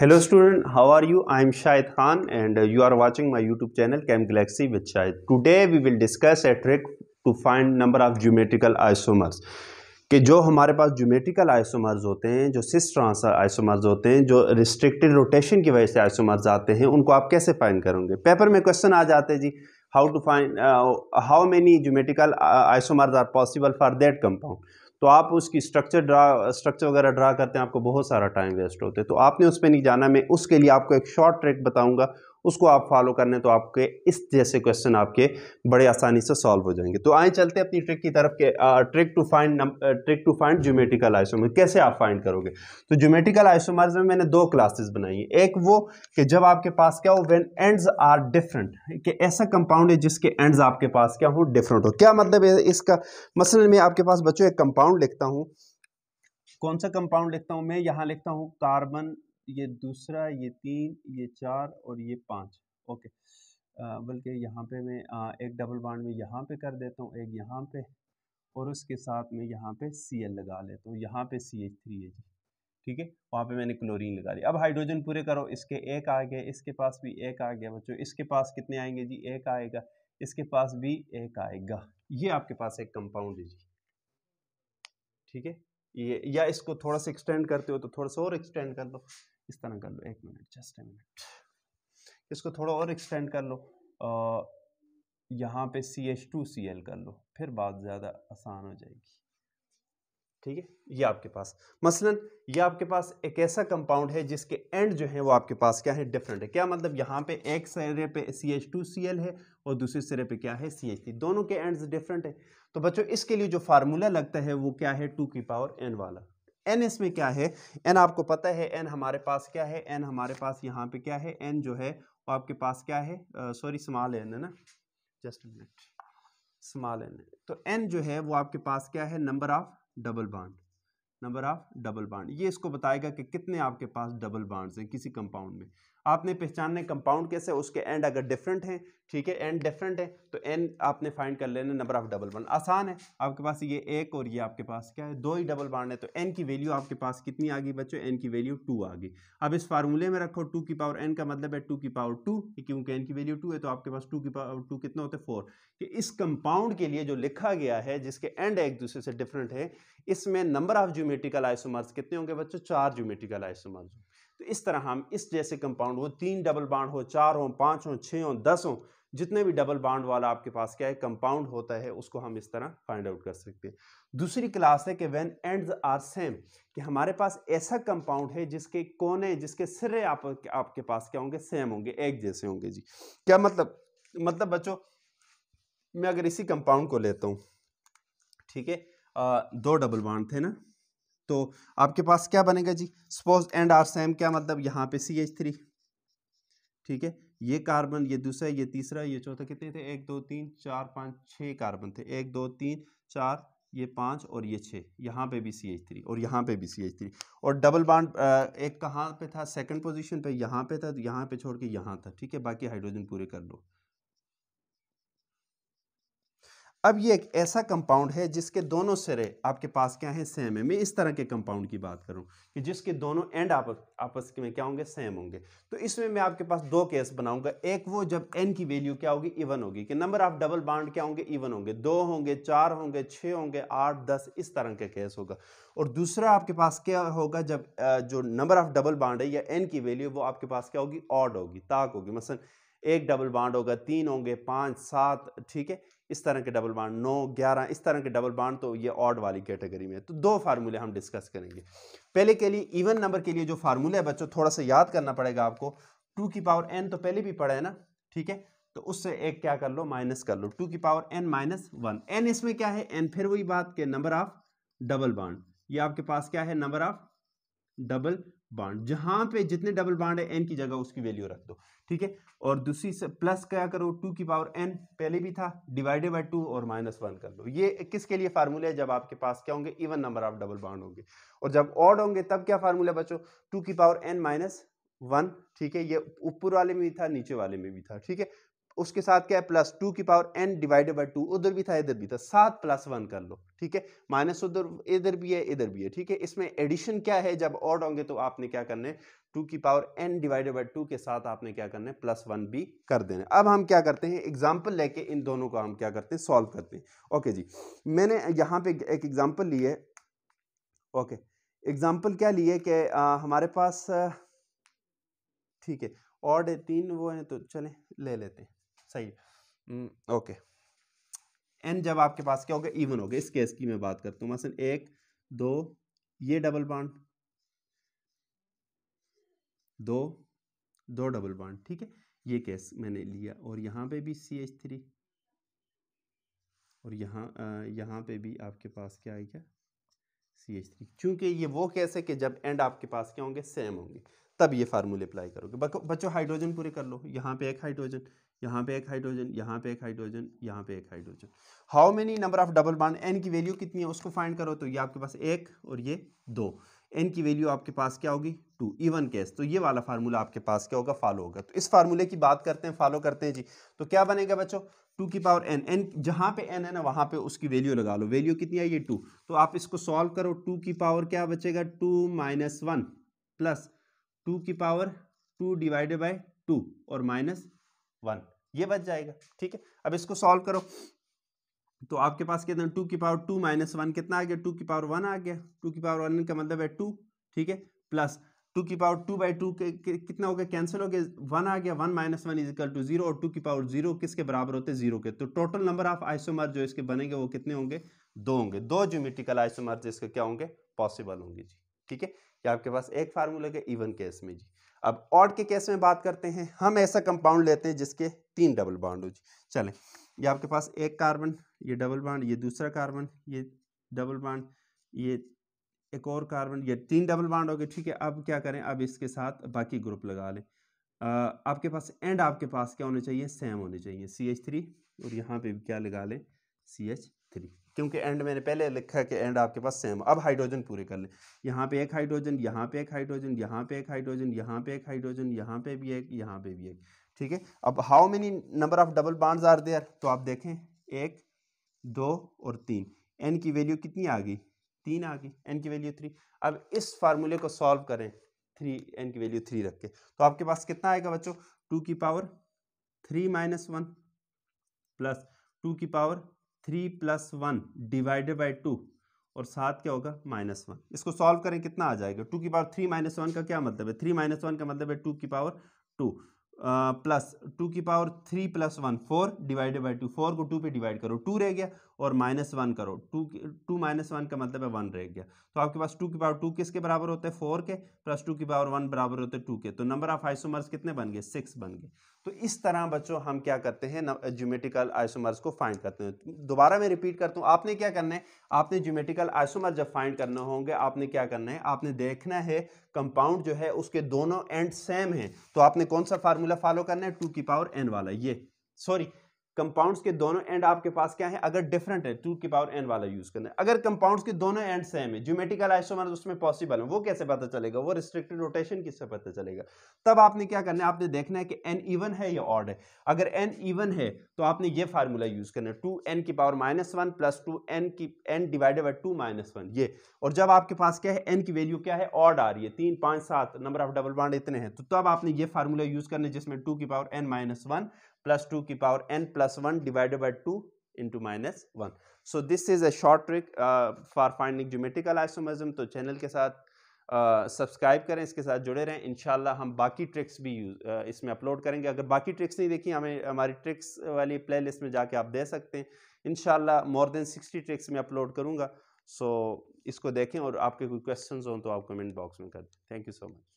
hello student how are you I am Shahid Khan and you are watching my YouTube channel Chem Galaxy with Shahid today we will discuss a trick to find number of geometrical isomers कि जो हमारे पास geometrical isomers होते हैं जो सिस transfer isomers होते हैं जो restricted rotation की वजह से आइसोमर्स आते हैं उनको आप कैसे फाइन करोगे पेपर में क्वेश्चन आ जाते हैं जी how to find how many geometrical isomers are possible for that compound तो आप उसकी स्ट्रक्चर ड्रा स्ट्रक्चर वगैरह ड्रा करते हैं आपको बहुत सारा टाइम वेस्ट होते है तो आपने उस पर नहीं जाना मैं उसके लिए आपको एक शॉर्ट ट्रिक बताऊंगा उसको आप फॉलो करने तो आपके इस जैसे क्वेश्चन आपके बड़े आसानी से सॉल्व हो जाएंगे तो आए चलते अपनी ट्रिक की तरफ के trick to find trick to find geometrical isomer कैसे आप फाइंड करोगे तो ज्योमेट्रिकल आइसोमर्स में मैंने दो क्लासेस बनाई है एक वो कि जब आपके पास क्या हो वेन एंडस आर डिफरेंट कि ऐसा कंपाउंड है जिसके एंड्स आपके पास क्या हो डिफरेंट हो क्या मतलब है इसका मसल मैं आपके पास बच्चों एक कंपाउंड लिखता हूँ कौन सा कंपाउंड लिखता हूँ मैं यहाँ लिखता हूँ कार्बन ये दूसरा ये तीन ये चार और ये पाँच ओके बल्कि यहाँ पे मैं एक डबल बाड में यहाँ पे कर देता हूँ एक यहाँ पे और उसके साथ में यहाँ पे सी एल लगा लेता हूँ यहाँ पे सी एच थ्री है जी ठीक है वहाँ पे मैंने क्लोरीन लगा ली अब हाइड्रोजन पूरे करो इसके एक आ गए इसके पास भी एक आ गया बच्चों इसके पास कितने आएंगे जी एक आएगा इसके पास भी एक आएगा ये आपके पास एक कंपाउंड है जी ठीक है ये या इसको थोड़ा सा एक्सटेंड करते हो तो थोड़ा सा और एक्सटेंड कर दो इस तरह कर लो एक मिनट जस्ट ए मिनट इसको थोड़ा और एक्सटेंड कर लो यहाँ पे C H two C L कर लो फिर बात ज़्यादा आसान हो जाएगी ठीक है ये आपके पास मसलन ये आपके पास एक ऐसा कंपाउंड है जिसके एंड जो है वो आपके पास क्या है डिफरेंट है क्या मतलब यहाँ पे एक सिरे पे C H two C L है और दूसरे सिरे पे क्या है सी एच थ्री दोनों के एंड डिफरेंट है तो बच्चों इसके लिए जो फार्मूला लगता है वो क्या है टू की पावर एन वाला एन इसमें क्या है एन आपको पता है एन हमारे पास क्या है एन हमारे पास यहाँ पे क्या है एन जो है वो आपके पास क्या है सॉरी स्मॉल एन है ना जस्ट मिनट स्मॉल एन तो एन जो है वो आपके पास क्या है number of double bond number of double bond ये इसको बताएगा कि कितने आपके पास डबल बाड्स हैं किसी कंपाउंड में आपने पहचानने कंपाउंड कैसे उसके एंड अगर डिफरेंट हैं ठीक है एंड डिफरेंट है तो एन आपने फाइंड कर लेना नंबर ऑफ डबल बॉन्ड आसान है आपके पास ये एक और ये आपके पास क्या है दो ही डबल बॉन्ड है तो एन की वैल्यू आपके पास कितनी आ गई बच्चों एन की वैल्यू टू आ गई अब इस फार्मूले में रखो टू की पावर एन का मतलब है टू की पावर टू क्योंकि एन की वैल्यू टू है तो आपके पास टू की पावर टू कितना होता है फोर कि इस कंपाउंड के लिए जो लिखा गया है जिसके एंड एक दूसरे से डिफरेंट है इसमें नंबर ऑफ ज्योमेट्रिकल आइसोमर्स कितने होंगे बच्चों चार ज्योमेट्रिकल आइसोमर्स तो इस तरह हम इस जैसे कंपाउंड हो तीन डबल बाड हो चार हो पाँच हो छः हो दस हो जितने भी डबल बाड वाला आपके पास क्या है कंपाउंड होता है उसको हम इस तरह फाइंड आउट कर सकते हैं दूसरी क्लास है कि व्हेन एंड्स आर सेम कि हमारे पास ऐसा कंपाउंड है जिसके कोने जिसके सिरे आप, आपके पास क्या होंगे सेम होंगे एक जैसे होंगे जी क्या मतलब मतलब बच्चों मैं अगर इसी कंपाउंड को लेता हूँ ठीक है दो डबल बाड थे ना तो आपके पास क्या बनेगा जी सपोज एंड आर सेम क्या मतलब यहाँ पे सी एच थ्री ठीक है ये कार्बन ये दूसरा ये तीसरा ये चौथा कितने थे एक दो तीन चार पाँच छः कार्बन थे एक दो तीन चार ये पाँच और ये छः यहाँ पे भी सी एच थ्री और यहाँ पे भी सी एच थ्री और डबल बाड एक कहाँ पे था सेकंड पोजीशन पे यहाँ पे था तो यहाँ पे छोड़ के यहाँ था ठीक है बाकी हाइड्रोजन पूरे कर लो अब ये एक ऐसा कंपाउंड है जिसके दोनों सिरे आपके पास क्या है सेम है मैं इस तरह के कंपाउंड की बात करूं कि जिसके दोनों एंड आपस आपस में क्या होंगे सेम होंगे तो इसमें मैं आपके पास दो केस बनाऊंगा एक वो जब एन की वैल्यू क्या होगी इवन होगी कि नंबर ऑफ डबल बाउंड क्या होंगे इवन होंगे दो होंगे चार होंगे छः होंगे आठ दस इस तरह के केस होगा और दूसरा आपके पास क्या होगा जब जो नंबर ऑफ डबल बाउंड है या एन की वैल्यू वो आपके पास क्या होगी ऑड होगी ताक होगी मसलन एक डबल बाउंड होगा तीन होंगे पाँच सात ठीक है इस तरह के डबल बाड नौ ग्यारह इस तरह के डबल बाड तो ये ऑड वाली कैटेगरी में है तो दो फार्मूले हम डिस्कस करेंगे पहले के लिए इवन नंबर के लिए जो फार्मूला है बच्चों थोड़ा सा याद करना पड़ेगा आपको टू की पावर एन तो पहले भी पड़ा है ना ठीक है तो उससे एक क्या कर लो माइनस कर लो टू की power N minus one N इसमें क्या है एन फिर वही बात के नंबर ऑफ डबल बाड ये आपके पास क्या है नंबर ऑफ डबल बाड जहां पे जितने डबल बाड है एन की जगह उसकी वैल्यू रख दो ठीक है और दूसरी से प्लस क्या करो टू की पावर एन पहले भी था डिवाइडेड बाय टू और माइनस वन कर दो ये किसके लिए फार्मूला है जब आपके पास क्या होंगे इवन नंबर ऑफ डबल बाड होंगे और जब ऑड होंगे तब क्या फार्मूला बचो टू की पावर एन माइनस वन ठीक है ये ऊपर वाले में भी था नीचे वाले में भी था ठीक है उसके साथ क्या है प्लस टू की power N divided by two उधर भी था इधर भी था सात प्लस वन कर लो ठीक है माइनस उधर इधर भी है इधर भी है ठीक है इसमें एडिशन क्या है जब ऑड होंगे तो आपने क्या करने टू की power N divided by two के साथ आपने क्या करना है प्लस वन भी कर देना अब हम क्या करते हैं एग्जाम्पल लेके इन दोनों को हम क्या करते हैं सॉल्व करते हैं ओके जी मैंने यहाँ पे एक एग्जाम्पल ली है ओके एग्जाम्पल क्या ली है कि हमारे पास ठीक है ऑर्ड तीन वो हैं तो चले ले लेते हैं सही ओके एन जब आपके पास क्या होगा इवन हो गया इस केस की मैं बात करता हूँ मसल एक दो ये डबल बाड दो दो डबल बाड ठीक है ये केस मैंने लिया और यहाँ पे भी सी एच थ्री और यहाँ यहाँ पे भी आपके पास क्या आएगा सी एच थ्री चूँकि ये वो केस है कि जब एंड आपके पास क्या होंगे सेम होंगे तब ये फार्मूले अप्लाई करोगे बच्चों हाइड्रोजन पूरे कर लो यहाँ पे एक हाइड्रोजन यहाँ पे एक हाइड्रोजन यहाँ पे एक हाइड्रोजन यहाँ पे एक hydrogen how many number of double bond N की वैल्यू कितनी है उसको फाइंड करो तो ये आपके पास एक और ये दो एन की वैल्यू आपके पास क्या होगी टू इवन केस तो ये वाला फार्मूला आपके पास क्या होगा फॉलो होगा तो इस फार्मूले की बात करते हैं फॉलो करते हैं जी तो क्या बनेगा बच्चों टू की पावर एन एन जहाँ पे एन है ना वहाँ पे उसकी वैल्यू लगा लो वैल्यू कितनी आई ये टू तो आप इसको सॉल्व करो टू की पावर क्या बचेगा two minus one plus two की power two divided by two और माइनस वन ये बच जाएगा ठीक है अब इसको सॉल्व करो तो आपके पास कितना टू की पावर टू माइनस वन कितना आ गया टू की पावर वन आ गया टू की पावर वन का मतलब है टू ठीक है प्लस टू की पावर टू बाई टू कितना हो गया कैंसिल हो गया वन आ गया one minus one equal to zero और टू की पावर जीरो किसके बराबर होते हैं जीरो के तो टोटल नंबर ऑफ आइसोमर जो इसके बनेंगे वो कितने होंगे दो होंगे दो ज्योमेट्रिकल आइसोमर इसके क्या होंगे पॉसिबल होंगे जी ठीक है ये आपके पास एक फार्मूला के इवन केस में जी अब ऑड के केस में बात करते हैं हम ऐसा कंपाउंड लेते हैं जिसके तीन डबल बाउंड हो चलें ये आपके पास एक कार्बन ये डबल बाउंड ये दूसरा कार्बन ये डबल बाउंड ये एक और कार्बन ये तीन डबल बाउंड हो गए ठीक है अब क्या करें अब इसके साथ बाकी ग्रुप लगा लें आपके पास एंड आपके पास क्या होने चाहिए सेम होने चाहिए सी एच थ्री और यहाँ पर भी क्या लगा लें सी एच थ्री क्योंकि एंड मैंने पहले लिखा है कि एंड आपके पास सेम अब हाइड्रोजन पूरे कर लें यहाँ पे एक हाइड्रोजन यहाँ पे एक हाइड्रोजन यहाँ पे एक हाइड्रोजन यहाँ पे एक हाइड्रोजन यहाँ पे भी एक यहाँ पे भी एक ठीक है अब how many number of double bonds are there तो आप देखें एक दो और तीन एन की वैल्यू कितनी आ गई तीन आ गई एन की वैल्यू थ्री अब इस फार्मूले को सॉल्व करें थ्री एन की वैल्यू थ्री रख के तो आपके पास कितना आएगा बच्चों टू की power three minus one plus two की power three plus one divided by two और सात क्या होगा माइनस वन इसको सॉल्व करें कितना आ जाएगा टू की पावर थ्री माइनस वन का क्या मतलब है थ्री माइनस वन का मतलब है टू की पावर टू प्लस टू की power three plus one four divided by two four को टू पे डिवाइड करो टू रह गया और माइनस वन करो टू टू माइनस वन का मतलब है वन रह गया तो आपके पास टू की पावर टू किसके बराबर होते हैं फोर के प्लस टू की पावर वन बराबर होते हैं टू के तो नंबर ऑफ आइसोमर्स कितने बन गए सिक्स बन गए तो इस तरह बच्चों हम क्या करते हैं ज्योमेटिकल आइसोमर्स को फाइंड करते हैं दोबारा मैं रिपीट करता हूँ आपने क्या करना है आपने ज्योमेटिकल आइसोमर जब फाइंड करने होंगे आपने क्या करना है आपने देखना है कंपाउंड जो है उसके दोनों एंड सेम हैं तो आपने कौन सा फार्मूला फॉलो करना है टू की पावर एन वाला ये सॉरी कंपाउंड्स के दोनों एंड आपके पास क्या है अगर डिफरेंट है टू की पावर एन वाला यूज करना है अगर कंपाउंड्स के दोनों एंड सेम है ज्योमेटिकल आइसोमर उसमें पॉसिबल है वो कैसे पता चलेगा वो रिस्ट्रिक्टेड रोटेशन किससे पता चलेगा तब आपने क्या करना है आपने देखना है कि एन इवन है या ऑड है अगर एन इवन है तो आपने ये फार्मूला यूज करना है टू एन की power minus one plus two n की n divided by two minus one ये और जब आपके पास क्या है एन की वैल्यू क्या है ऑड आ रही है तीन पाँच सात नंबर ऑफ डबल बाड इतने हैं तो तब आपने ये फार्मूला यूज करना है जिसमें टू की power N minus one plus two की power n plus one divided by two into minus one so this is a short trick for finding finding geometrical तो चैनल के साथ सब्सक्राइब uh, करें इसके साथ जुड़े रहें इन हम बाकी ट्रिक्स भी यूज uh, इसमें अपलोड करेंगे अगर बाकी ट्रिक्स नहीं देखी हमें हमारी ट्रिक्स वाली प्लेलिस्ट में जाके आप दे सकते हैं इन मोर देन सिक्सटी ट्रिक्स में अपलोड करूँगा सो so, इसको देखें और आपके कोई क्वेश्चन हों तो आप कमेंट बॉक्स में कर दें थैंक यू सो मच